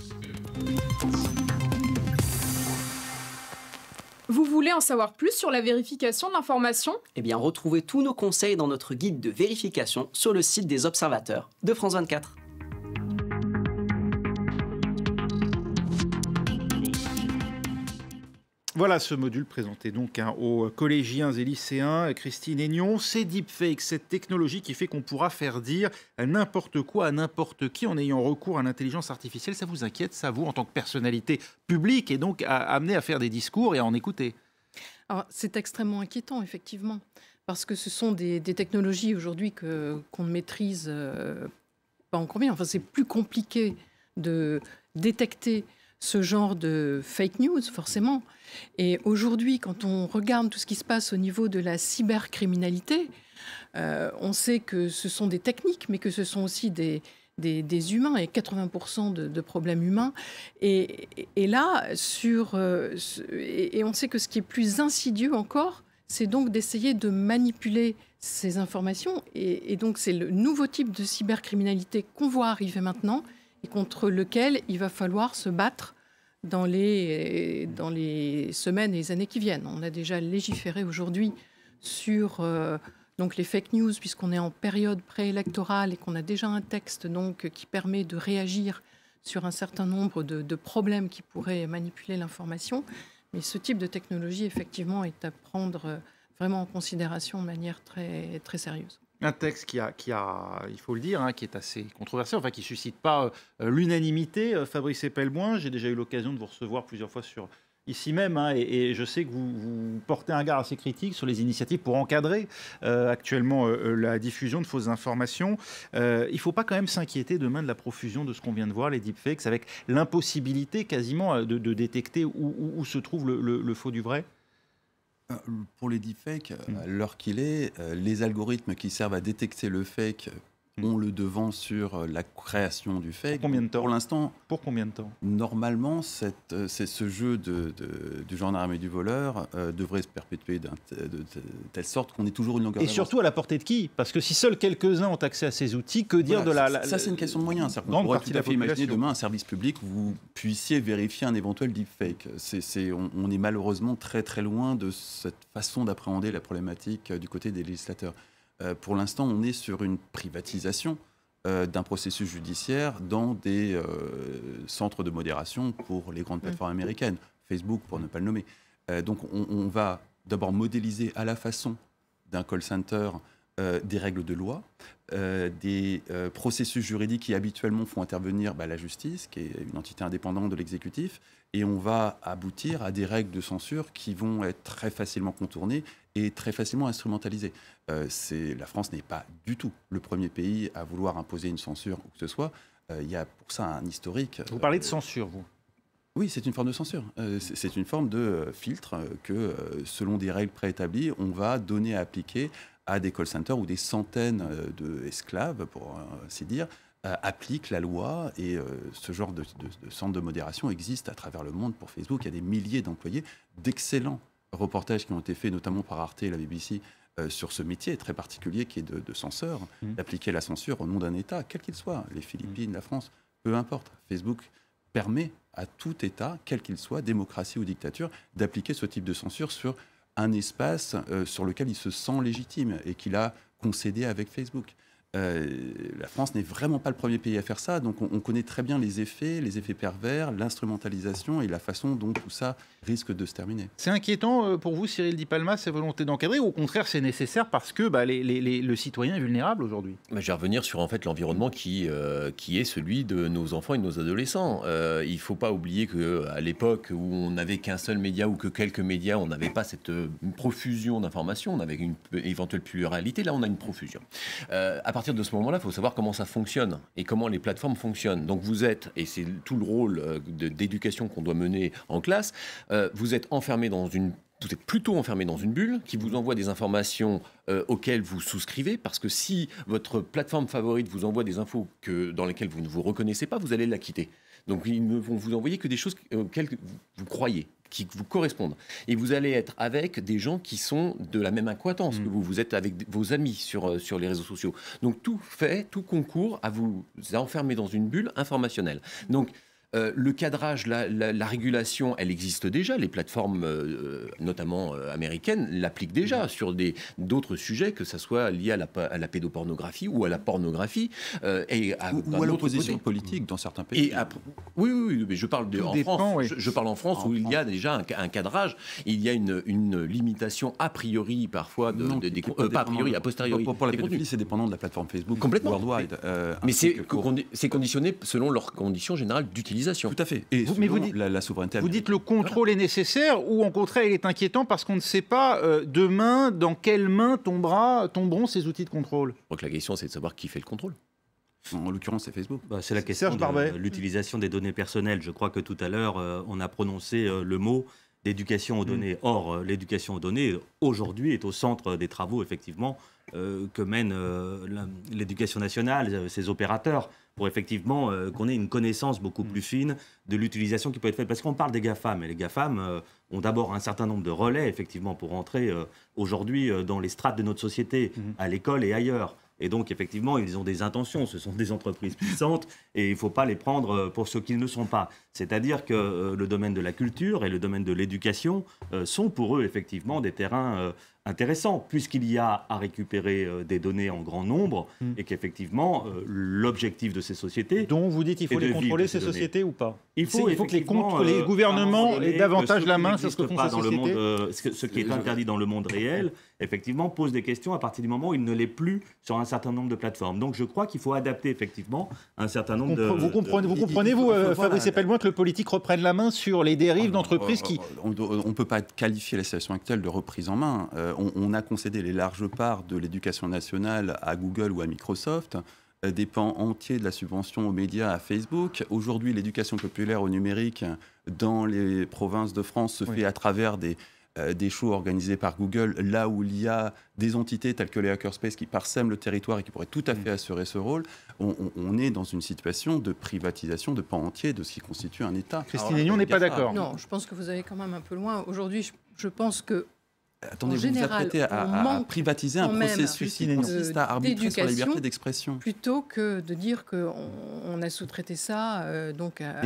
Vous voulez en savoir plus sur la vérification de l'information Eh bien, retrouvez tous nos conseils dans notre guide de vérification sur le site des observateurs de France 24. Voilà ce module présenté donc hein, aux collégiens et lycéens. Christine Aignon, c'est Deepfake, cette technologie qui fait qu'on pourra faire dire n'importe quoi à n'importe qui en ayant recours à l'intelligence artificielle, ça vous inquiète, ça vous, en tant que personnalité publique, et donc à, amené à faire des discours et à en écouter c'est extrêmement inquiétant, effectivement, parce que ce sont des, technologies aujourd'hui qu'on ne maîtrise euh, pas encore bien. Enfin, c'est plus compliqué de détecter ce genre de fake news, forcément. Et aujourd'hui, quand on regarde tout ce qui se passe au niveau de la cybercriminalité, euh, on sait que ce sont des techniques, mais que ce sont aussi des, humains et 80% de, problèmes humains. Et, là, sur, euh, et on sait que ce qui est plus insidieux encore, c'est donc d'essayer de manipuler ces informations. Et, et donc, c'est le nouveau type de cybercriminalité qu'on voit arriver maintenant et contre lequel il va falloir se battre dans les, euh, dans les semaines et les années qui viennent. On a déjà légiféré aujourd'hui sur euh, donc les fake news, puisqu'on est en période préélectorale et qu'on a déjà un texte donc, qui permet de réagir sur un certain nombre de, de problèmes qui pourraient manipuler l'information. Mais ce type de technologie, effectivement, est à prendre euh, vraiment en considération de manière très, très sérieuse un texte qui a, qui a, il faut le dire, hein, qui est assez controversé, enfin qui suscite pas euh, l'unanimité. Euh, Fabrice Epelboin, j'ai déjà eu l'occasion de vous recevoir plusieurs fois sur ici même, hein, et, je sais que vous, portez un regard assez critique sur les initiatives pour encadrer euh, actuellement la diffusion de fausses informations. il ne faut pas quand même s'inquiéter demain de la profusion de ce qu'on vient de voir, les deepfakes, avec l'impossibilité quasiment de, détecter où, se trouve le faux du vrai. Euh, pour les deepfakes, à euh, mm. l'heure qu'il est, euh, les algorithmes qui servent à détecter le fake on le devant sur euh, la création du fake. Pour combien de temps Pour l'instant. Pour combien de temps Normalement, euh, c'est ce jeu du gendarme et du voleur euh, devrait se perpétuer de, telle sorte qu'on ait toujours une longueur. Et surtout à la portée de qui Parce que si seuls quelques-uns ont accès à ces outils, que dire de la, Ça, c'est une question de moyens. On pourrait tout à fait imaginer demain un service public où vous puissiez vérifier un éventuel deep C'est, c'est, on est malheureusement très très loin de cette façon d'appréhender la problématique du côté des législateurs. Euh, pour l'instant, on est sur une privatisation euh, d'un processus judiciaire dans des euh, centres de modération pour les grandes mmh. plateformes américaines, Facebook pour ne pas le nommer. donc on, on va d'abord modéliser à la façon d'un call center euh, des règles de loi, euh, des euh, processus juridiques qui habituellement font intervenir bah, la justice, qui est une entité indépendante de l'exécutif, et on va aboutir à des règles de censure qui vont être très facilement contournées et très facilement instrumentalisées. la France n'est pas du tout le premier pays à vouloir imposer une censure ou que ce soit. Il y a pour ça un historique. Vous parlez de censure, vous oui, c'est une forme de censure. c'est une forme de filtre que, selon des règles préétablies, on va donner à appliquer à des call centers où des centaines euh, d'esclaves, pour ainsi dire, euh, appliquent la loi et euh, ce genre de, de centre de modération existe à travers le monde pour Facebook. Il y a des milliers d'employés, d'excellents reportages qui ont été faits notamment par Arte et la BBC sur ce métier très particulier qui est de, censeur, mmh. d'appliquer la censure au nom d'un État, quel qu'il soit, les Philippines, mmh. la France, peu importe. Facebook permet à tout État, quel qu'il soit, démocratie ou dictature, d'appliquer ce type de censure sur un espace euh, sur lequel il se sent légitime et qu'il a concédé avec Facebook. Euh, la France n'est vraiment pas le premier pays à faire ça, donc on, connaît très bien les effets, les effets pervers, l'instrumentalisation et la façon dont tout ça risque de se terminer. C'est inquiétant euh, pour vous, Cyril Di Palma, cette volonté d'encadrer, ou au contraire c'est nécessaire parce que bah, le citoyen est vulnérable aujourd'hui mais bah, Je vais revenir sur en fait l'environnement euh, qui, est celui de nos enfants et de nos adolescents. il ne faut pas oublier qu'à l'époque où on n'avait qu'un seul média ou que quelques médias, on n'avait pas cette profusion d'informations, on avait une éventuelle pluralité, là on a une profusion. À partir de ce moment-là, il faut savoir comment ça fonctionne et comment les plateformes fonctionnent. Donc vous êtes, et c'est tout le rôle euh, d'éducation qu'on doit mener en classe, euh, vous êtes enfermé dans une vous êtes plutôt enfermé dans une bulle qui vous envoie des informations euh, auxquelles vous souscrivez, parce que si votre plateforme favorite vous envoie des infos que, dans lesquelles vous ne vous reconnaissez pas, vous allez la quitter. Donc ils ne vont vous envoyer que des choses auxquelles vous croyez qui vous correspondent. Et vous allez être avec des gens qui sont de la même acquaintance que mm. vous. Vous êtes avec vos amis sur, euh, sur les réseaux sociaux. Donc tout fait, tout concourt à vous enfermer dans une bulle informationnelle. Donc euh, le cadrage, la, régulation, elle existe déjà. Les plateformes, euh, notamment euh, américaines, l'appliquent déjà mhm. sur d'autres sujets, que ce soit lié à la, à la, pédopornographie ou à la pornographie. et à, ou, à l'opposition politique dans certains pays. Et oui, oui, mais je parle, de, en France, je, parle en France où il y a déjà un, cadrage. Il y a une, limitation a priori parfois, de, des, pas, a priori, a posteriori. Pour, la pédophilie, c'est dépendant de la plateforme Facebook. Complètement. Worldwide. mais c'est conditionné selon leurs conditions générales d'utilisation. Tout à fait. Et vous, dites, la, souveraineté Vous dites le contrôle est nécessaire ou en contraire il est inquiétant parce qu'on ne sait pas euh, demain dans quelles mains tombera, tomberont ces outils de contrôle Donc la question c'est de savoir qui fait le contrôle. En l'occurrence, c'est Facebook. Bah, c'est la question de l'utilisation des données personnelles. Je crois que tout à l'heure, euh, on a prononcé euh, le mot d'éducation aux mm. données. Or, l'éducation aux données, aujourd'hui, est au centre des travaux, effectivement, que mène l'éducation nationale, ses opérateurs pour effectivement euh, qu'on ait une connaissance beaucoup plus fine de l'utilisation qui peut être faite. Parce qu'on parle des GAFAM, et les GAFAM euh, ont d'abord un certain nombre de relais, effectivement, pour entrer euh, aujourd'hui dans les strates de notre société, mhm. à l'école et ailleurs. Et donc, effectivement, ils ont des intentions. Ce sont des entreprises puissantes et il ne faut pas les prendre pour ce qu'ils ne sont pas. C'est-à-dire que le domaine de la culture et le domaine de l'éducation sont pour eux, effectivement, des terrains intéressant, puisqu'il y a à récupérer euh, des données en grand nombre, hmm. et qu'effectivement, euh, l'objectif de ces sociétés... Dont vous dites qu'il faut les contrôler, ces, sociétés, ou pas il faut, il faut que les, les euh, gouvernements aient davantage la main sur ce que font le ce, qui est interdit dans le monde réel, effectivement, pose des questions à partir du moment où il ne l'est plus sur un certain nombre de plateformes. Donc je crois qu'il faut adapter, effectivement, un certain nombre de... Vous comprenez, vous, comprenez, vous Fabrice Epelmoin, que le politique reprenne la main sur les dérives ah d'entreprises qui... On ne peut pas qualifier la situation actuelle de reprise en main. Euh, on, a concédé les larges parts de l'éducation nationale à Google ou à Microsoft euh, des pans entiers de la subvention aux médias à Facebook. Aujourd'hui, l'éducation populaire au numérique dans les provinces de France se fait à travers des, euh, des shows organisés par Google, là où il y a des entités telles que les hackerspace qui parsèment le territoire et qui pourraient tout à mm. fait assurer ce rôle, on, est dans une situation de privatisation de pans entiers de ce qui constitue un État. Christine on n'est pas d'accord. Non, je pense que vous allez quand même un peu loin. Aujourd'hui, je pense que Attendez, vous vous à, à, privatiser un processus qui à arbitrer sur la liberté d'expression. Plutôt que de dire qu'on on a sous-traité ça euh, donc à,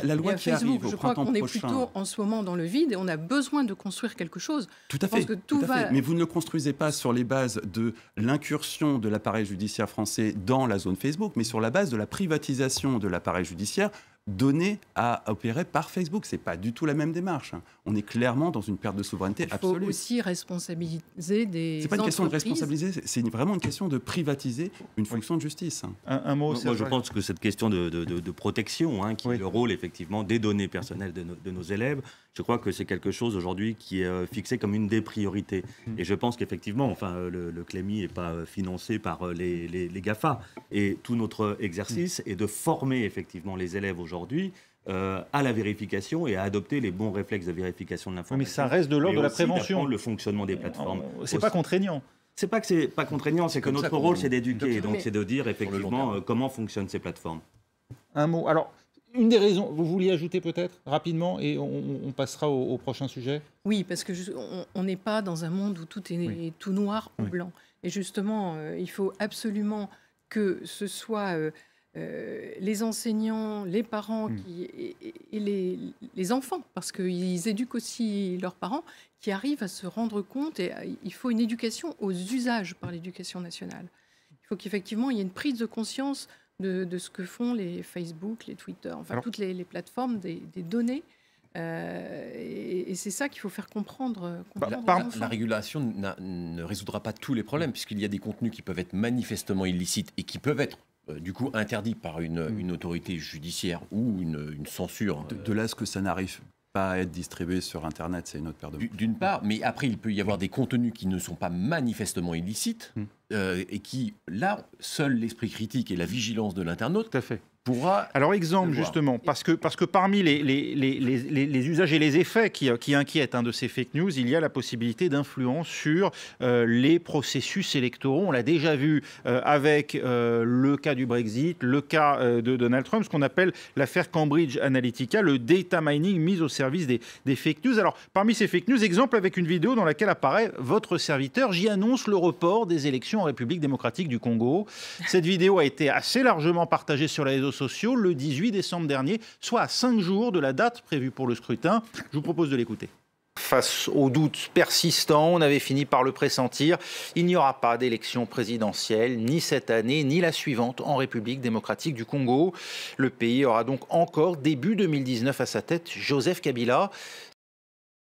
la, loi qui arrive au je crois qu'on est plutôt en ce moment dans le vide et on a besoin de construire quelque chose. Tout à fait. tout, fait. Mais vous ne le construisez pas sur les bases de l'incursion de l'appareil judiciaire français dans la zone Facebook, mais sur la base de la privatisation de l'appareil judiciaire données à opérer par Facebook. Ce n'est pas du tout la même démarche. Hein. On est clairement dans une perte de souveraineté absolue. Il faut aussi responsabiliser des n'est pas une question de responsabiliser, c'est vraiment une question de privatiser une fonction de justice. Hein. Un, mot aussi Moi, je pense que cette question de, de, de protection, hein, qui est le rôle effectivement des données personnelles de, de nos élèves, je crois que c'est quelque chose aujourd'hui qui est euh, fixé comme une des priorités. Mm-hmm. Et je pense qu'effectivement, enfin, euh, le, le CLEMI n'est pas euh, financé par les, les, les GAFA. Et tout notre exercice mm. est de former effectivement les élèves aujourd'hui aujourd'hui euh, à la vérification et à adopter les bons réflexes de vérification de l'information. Mais ça reste de l'ordre de la prévention. Le fonctionnement des plateformes. C'est pas contraignant. C'est pas que c'est pas contraignant, c'est que notre rôle c'est d'éduquer, donc c'est de dire effectivement euh, comment fonctionnent ces plateformes. Un mot. Alors, une des raisons, vous vouliez ajouter peut-être rapidement et on, passera au, prochain sujet Oui, parce qu'on n'est pas dans un monde où tout est tout noir ou blanc. Et justement, euh, il faut absolument que ce soit euh, les enseignants, les parents hmm. qui, et, les, enfants, parce qu'ils éduquent aussi leurs parents, qui arrivent à se rendre compte. Et euh, il faut une éducation aux usages par l'éducation nationale. Il faut qu'effectivement, il y ait une prise de conscience de, ce que font les Facebook, les Twitter, enfin toutes les, plateformes des, données. Euh, et, c'est ça qu'il faut faire comprendre. Bah, la régulation ne résoudra pas tous les problèmes, puisqu'il y a des contenus qui peuvent être manifestement illicites et qui peuvent être euh, du coup interdit par une, hmm. autorité judiciaire ou une, censure. Euh. De, là ce que ça n'arrive pas à être distribué sur Internet, c'est une autre paire de D'une part, mais après, il peut y avoir des contenus qui ne sont pas manifestement illicites hmm. euh, et qui, là, seul l'esprit critique et la vigilance de l'internaute alors, exemple, justement, parce que, parce que parmi les, les, usages et les effets qui, inquiètent hein, de ces fake news, il y a la possibilité d'influence sur euh, les processus électoraux. On l'a déjà vu euh, avec euh, le cas du Brexit, le cas de Donald Trump, ce qu'on appelle l'affaire Cambridge Analytica, le data mining mis au service des, des fake news. Alors, parmi ces fake news, exemple avec une vidéo dans laquelle apparaît votre serviteur, j'y annonce le report des élections en République démocratique du Congo. Cette vidéo a été assez largement partagée sur les réseaux sociaux le 18 décembre dernier, soit à cinq jours de la date prévue pour le scrutin. Je vous propose de l'écouter. Face aux doutes persistants, on avait fini par le pressentir, il n'y aura pas d'élection présidentielle ni cette année ni la suivante en République démocratique du Congo. Le pays aura donc encore début 2019 à sa tête Joseph Kabila.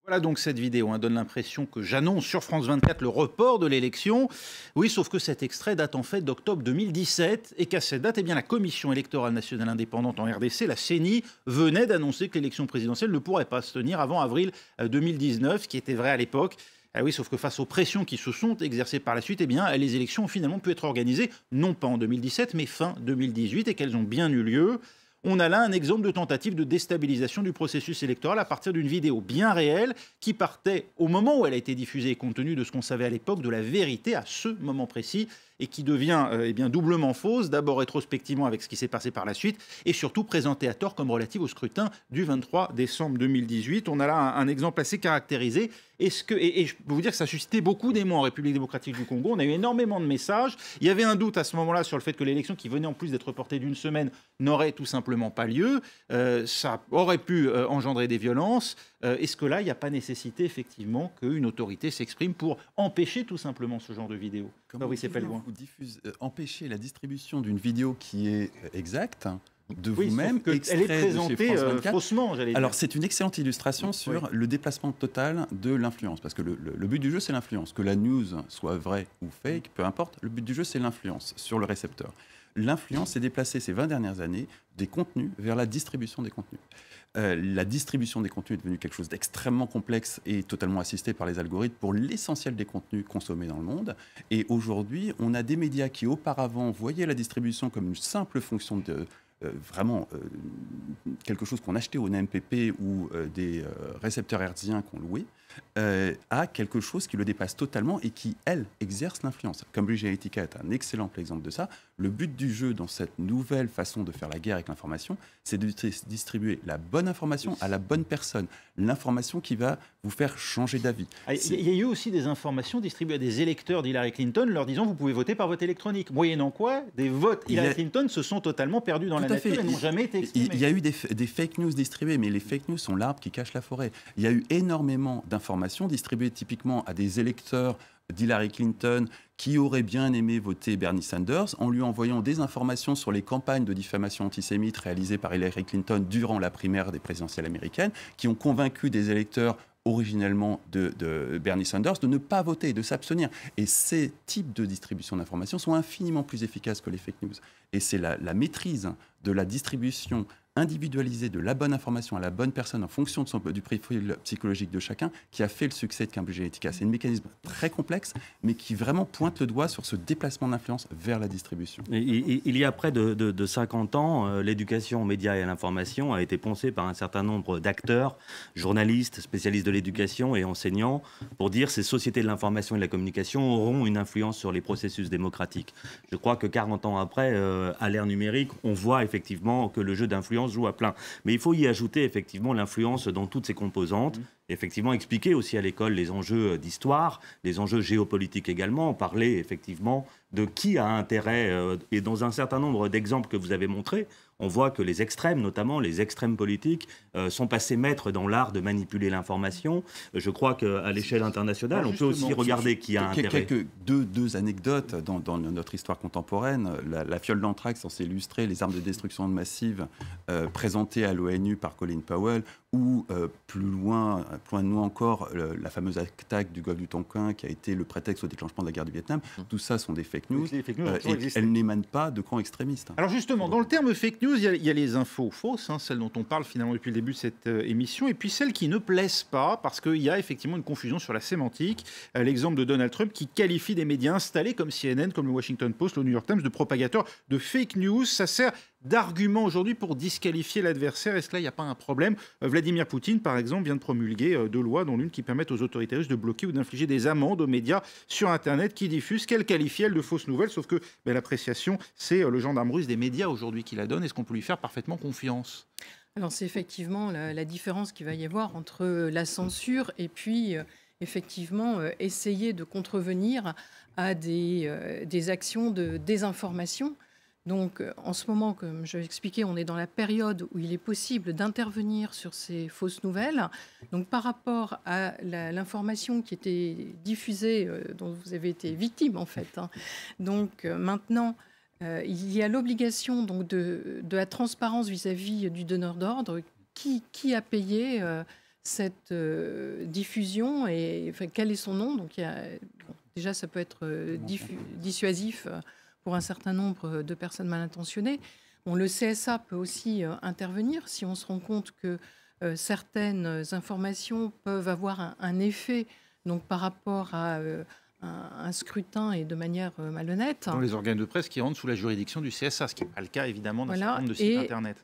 Voilà donc cette vidéo, hein, donne l'impression que j'annonce sur France 24 le report de l'élection. Oui, sauf que cet extrait date en fait d'octobre 2017 et qu'à cette date, eh bien, la Commission électorale nationale indépendante en RDC, la CENI, venait d'annoncer que l'élection présidentielle ne pourrait pas se tenir avant avril 2019, euh, ce qui était vrai à l'époque. Ah oui, sauf que face aux pressions qui se sont exercées par la suite, eh bien, les élections ont finalement pu être organisées non pas en 2017, mais fin 2018 et qu'elles ont bien eu lieu on a là un exemple de tentative de déstabilisation du processus électoral à partir d'une vidéo bien réelle qui partait au moment où elle a été diffusée, compte tenu de ce qu'on savait à l'époque, de la vérité à ce moment précis et qui devient euh, eh bien, doublement fausse, d'abord rétrospectivement avec ce qui s'est passé par la suite, et surtout présentée à tort comme relative au scrutin du 23 décembre 2018. On a là un, exemple assez caractérisé. Est-ce que, et, je peux vous dire que ça a suscité beaucoup d'émoi en République démocratique du Congo. On a eu énormément de messages. Il y avait un doute à ce moment-là sur le fait que l'élection, qui venait en plus d'être reportée d'une semaine, n'aurait tout simplement pas lieu. Euh, ça aurait pu euh, engendrer des violences. Est-ce que là, il n'y a pas nécessité, effectivement, qu'une autorité s'exprime pour empêcher tout simplement ce genre de vidéo pas loin vous euh, la distribution d'une vidéo qui est euh, exacte hein, de vous-même. Elle est présentée euh, faussement, Alors, c'est une excellente illustration sur le déplacement total de l'influence. Parce que le, but du jeu, c'est l'influence. Que la news soit vraie ou fake, peu importe, le but du jeu, c'est l'influence sur le récepteur. L'influence s'est déplacée ces 20 dernières années des contenus vers la distribution des contenus. Euh, la distribution des contenus est devenue quelque chose d'extrêmement complexe et totalement assistée par les algorithmes pour l'essentiel des contenus consommés dans le monde. Et aujourd'hui, on a des médias qui auparavant voyaient la distribution comme une simple fonction de euh, vraiment euh, quelque chose qu'on achetait au NMPP ou euh, des récepteurs hertziens qu'on louait, à quelque chose qui le dépasse totalement et qui, elle, exerce l'influence. Cambridge Analytica est un excellent exemple de ça. Le but du jeu dans cette nouvelle façon de faire la guerre avec l'information, c'est de distribuer la bonne information à la bonne personne, l'information qui va vous faire changer d'avis. Ah, il y a eu aussi des informations distribuées à des électeurs d'Hillary Clinton leur disant vous pouvez voter par vote électronique. Moyennant quoi, des votes Hillary Clinton se sont totalement perdus dans la tout fait. Il y a eu des, fake news distribuées, mais les fake news sont l'arbre qui cache la forêt. Il y a eu énormément d'informations distribuées typiquement à des électeurs d'Hillary Clinton qui aurait bien aimé voter Bernie Sanders en lui envoyant des informations sur les campagnes de diffamation antisémite réalisées par Hillary Clinton durant la primaire des présidentielles américaines, qui ont convaincu des électeurs originellement de, Bernie Sanders, de ne pas voter, de s'abstenir. Et ces types de distribution d'informations sont infiniment plus efficaces que les fake news. Et c'est la, la maîtrise de la distribution individualiser de la bonne information à la bonne personne en fonction de son, du profil psychologique de chacun qui a fait le succès de qu'un budget C'est un mécanisme très complexe, mais qui vraiment pointe le doigt sur ce déplacement d'influence vers la distribution. Il, y a près de, 50 ans, euh, l'éducation aux médias et à l'information a été poncée par un certain nombre d'acteurs, journalistes, spécialistes de l'éducation et enseignants, pour dire ces sociétés de l'information et de la communication auront une influence sur les processus démocratiques. Je crois que 40 ans après, euh, à l'ère numérique, on voit effectivement que le jeu d'influence joue à plein. Mais il faut y ajouter effectivement l'influence dans toutes ses composantes. Mm. Effectivement, expliquer aussi à l'école les enjeux euh, d'histoire, les enjeux géopolitiques également, parler effectivement de qui a intérêt, euh, et dans un certain nombre d'exemples que vous avez montrés, on voit que les extrêmes, notamment les extrêmes politiques, euh, sont passés maîtres dans l'art de manipuler l'information. Euh, je crois qu'à l'échelle internationale, on peut aussi regarder y a quelques, deux, deux anecdotes dans, notre histoire contemporaine. La, fiole d'anthrax, on s'est illustré, les armes de destruction massive euh, présentées à l'ONU par Colin Powell, ou plus loin, plus loin de nous encore, la fameuse attaque du golfe du Tonkin qui a été le prétexte au déclenchement de la guerre du Vietnam. Hum. Tout ça sont des fake news. et elles n'émanent pas de camps extrémistes. Alors justement, dans le terme fake news, il y, a, les infos fausses, hein, celles dont on parle finalement depuis le début de cette euh, émission, et puis celles qui ne plaisent pas, parce qu'il y a effectivement une confusion sur la sémantique. Euh, l'exemple de Donald Trump qui qualifie des médias installés comme CNN, comme le Washington Post, le New York Times, de propagateurs de fake news. Ça sert d'arguments aujourd'hui pour disqualifier l'adversaire Est-ce que là, il n'y a pas un problème euh, Vladimir Poutine, par exemple, vient de promulguer euh, deux lois, dont l'une qui permet aux autorités russes de bloquer ou d'infliger des amendes aux médias sur Internet qui diffusent qu'elles qualifient, de fausses nouvelles. Sauf que ben, l'appréciation, c'est euh, le gendarme russe des médias aujourd'hui qui la donne. Est-ce qu'on peut lui faire parfaitement confiance Alors, c'est effectivement la, différence qu'il va y avoir entre la censure et puis. effectivement, essayer de contrevenir à des actions de désinformation donc euh, en ce moment, comme je l'expliquais, on est dans la période où il est possible d'intervenir sur ces fausses nouvelles. Donc par rapport à l'information qui était diffusée, euh, dont vous avez été victime en fait, hein. donc euh, maintenant... il y a l'obligation de, de, la transparence vis-à-vis du donneur d'ordre. Qui, qui, a payé cette diffusion et quel est son nom. Donc, déjà, ça peut être dissuasif pour un certain nombre euh, de personnes mal intentionnées. Bon, le CSA peut aussi euh, intervenir si on se rend compte que euh, certaines informations peuvent avoir un, effet donc, par rapport à un scrutin et de manière malhonnête. Dans les organes de presse qui rentrent sous la juridiction du CSA, ce qui n'est pas le cas évidemment dans voilà. de sites internet.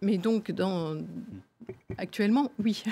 Mais donc, dans, actuellement, oui.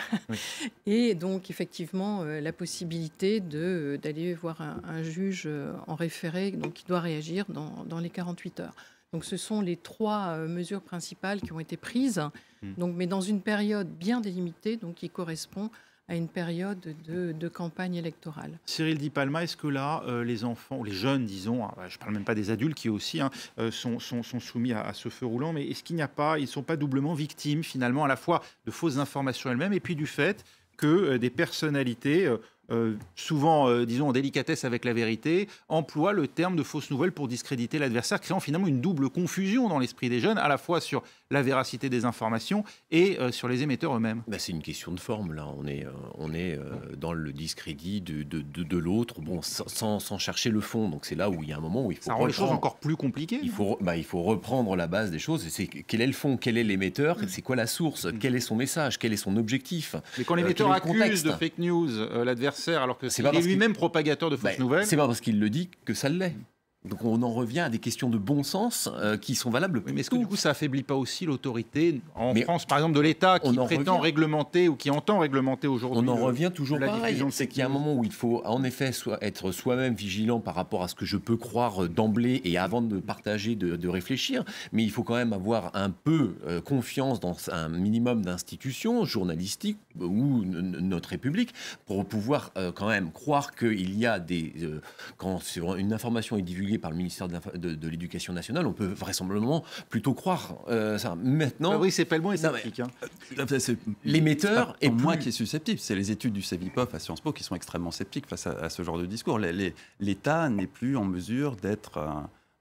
Et donc, effectivement, euh, la possibilité euh, d'aller voir un, juge euh, en référé, donc qui doit réagir dans, dans, les 48 heures. Donc, ce sont les trois mesures principales qui ont été prises, hmm. donc, mais dans une période bien délimitée, donc qui correspond à une période de, campagne électorale. Cyril Di Palma, est-ce que là, euh, les enfants, les jeunes, disons, hein, bah, je ne parle même pas des adultes qui aussi hein, euh, sont, soumis à, ce feu roulant, mais est-ce qu'il n'y a pas, ils ne sont pas doublement victimes finalement à la fois de fausses informations elles-mêmes et puis du fait que euh, des personnalités euh, souvent, euh, disons, en délicatesse avec la vérité, emploie le terme de fausse nouvelle pour discréditer l'adversaire, créant finalement une double confusion dans l'esprit des jeunes, à la fois sur la véracité des informations et euh, sur les émetteurs eux-mêmes. Bah, c'est une question de forme, là. On est, on est dans le discrédit de, de, de, l'autre, bon, sans, chercher le fond. Donc c'est là où il y a un moment où il faut... Ça rend les choses encore plus compliquées. Il faut, bah, il faut reprendre la base des choses. C'est quel est le fond Quel est l'émetteur mm. C'est quoi la source mm. Quel est son message Quel est son objectif Mais quand l'émetteur accuse de fake news l'adversaire, alors que c'est lui-même propagateur de fausses ben, nouvelles. C'est pas parce qu'il le dit que ça l'est. Donc on en revient à des questions de bon sens euh, qui sont valables. mais est-ce que du coup ça affaiblit pas aussi l'autorité en France, par exemple, de l'État qui prétend réglementer ou qui entend réglementer aujourd'hui On en revient toujours pareil. C'est qu'il y a un moment où il faut en effet soit être soi-même vigilant par rapport à ce que je peux croire d'emblée et avant de partager, de, réfléchir. Mais il faut quand même avoir un peu euh, confiance dans un minimum d'institutions journalistiques ou notre République pour pouvoir euh, quand même croire qu'il y a des quand une information est divulguée par le ministère de, l'Éducation nationale, on peut vraisemblablement plutôt croire euh, ça. Maintenant, ah pas le moins sceptique. Hein. Euh, euh, l'émetteur est, est plus... moi qui est susceptible. C'est les études du CEVIPOF à Sciences Po qui sont extrêmement sceptiques face à, ce genre de discours. L'État n'est plus en mesure d'être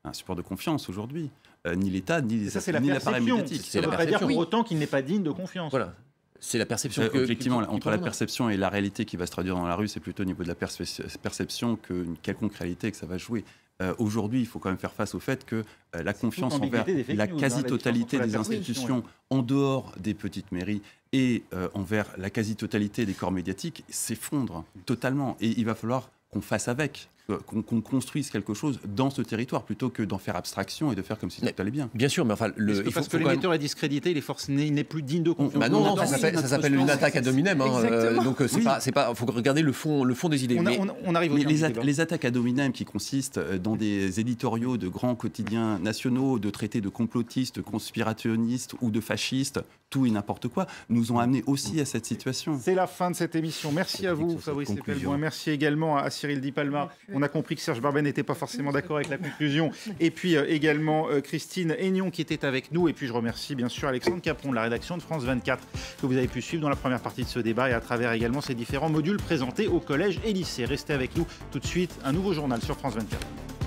un, support de confiance aujourd'hui. Euh, ni l'État, ni les Ça, ni l'appareil médiatique. Ça ne dire pour autant qu'il n'est pas digne de confiance. Voilà. C'est la perception. effectivement, entre la perception et la réalité qui va se traduire dans la rue, c'est plutôt au niveau de la perception qu'une quelconque réalité que ça va jouer. Euh, aujourd'hui, il faut quand même faire face au fait que euh, la confiance envers la hein, quasi-totalité des institutions en dehors des petites mairies et euh, envers la quasi-totalité des corps médiatiques s'effondre totalement. Et il va falloir qu'on fasse avec. Euh, qu'on construise quelque chose dans ce territoire plutôt que d'en faire abstraction et de faire comme si tout allait bien. Bien sûr, mais enfin, le, parce que l'émetteur est discrédité, les forces n'est plus digne de confiance. Bah non, ça, s'appelle une attaque à dominem. Hein, euh, donc euh, c'est pas, c'est pas, faut regarder le fond, le fond des idées. On, arrive. les, les, attaques à dominem qui consistent dans des éditoriaux de grands quotidiens nationaux de traités de complotistes, conspirationnistes ou de fascistes, tout et n'importe quoi, nous ont amenés aussi à cette situation. C'est la fin de cette émission. Merci à vous, Fabrice Merci également à Cyril Di Palma. On a compris que Serge Barbet n'était pas forcément d'accord avec la conclusion. Et puis euh, également euh, Christine Aignon qui était avec nous. Et puis je remercie bien sûr Alexandre Capron de la rédaction de France 24 que vous avez pu suivre dans la première partie de ce débat et à travers également ces différents modules présentés au collège et lycée. Restez avec nous tout de suite. Un nouveau journal sur France 24.